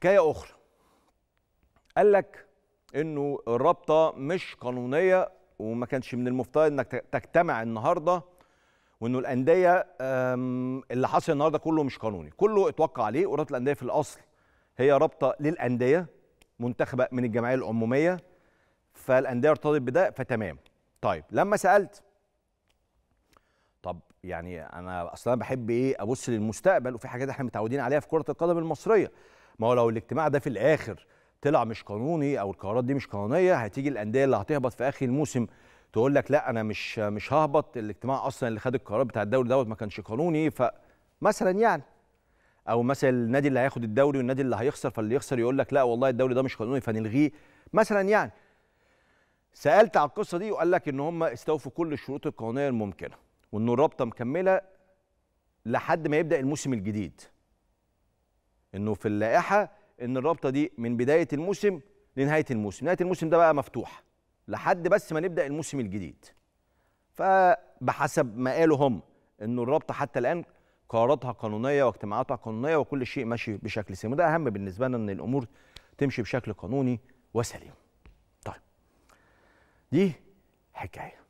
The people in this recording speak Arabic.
حكايه اخرى قال لك انه الرابطه مش قانونيه وما كانش من المفترض انك تجتمع النهارده وانه الانديه اللي حصل النهارده كله مش قانوني كله اتوقع عليه ورابطه الانديه في الاصل هي رابطه للانديه منتخبه من الجمعيه العموميه فالانديه ارتضت بده فتمام طيب لما سالت طب يعني انا اصلا بحب ايه ابص للمستقبل وفي حاجات احنا متعودين عليها في كره القدم المصريه ما هو لو الاجتماع ده في الاخر طلع مش قانوني او القرارات دي مش قانونيه هتيجي الانديه اللي هتهبط في اخر الموسم تقول لك لا انا مش مش ههبط الاجتماع اصلا اللي خد القرار بتاع الدوري دوت ما كانش قانوني فمثلا يعني او مثلا النادي اللي هياخد الدوري والنادي اللي هيخسر فاللي يخسر يقول لك لا والله الدوري ده مش قانوني فنلغيه مثلا يعني سالت على القصه دي وقال لك ان هم استوفوا كل الشروط القانونيه الممكنه وان الرابطه مكمله لحد ما يبدا الموسم الجديد انه في اللائحه ان الرابطه دي من بدايه الموسم لنهايه الموسم نهايه الموسم ده بقى مفتوح لحد بس ما نبدا الموسم الجديد فبحسب ما قالوا هم انه الرابطه حتى الان قراراتها قانونيه واجتماعاتها قانونيه وكل شيء ماشي بشكل سليم وده اهم بالنسبه لنا ان الامور تمشي بشكل قانوني وسليم طيب دي حكايه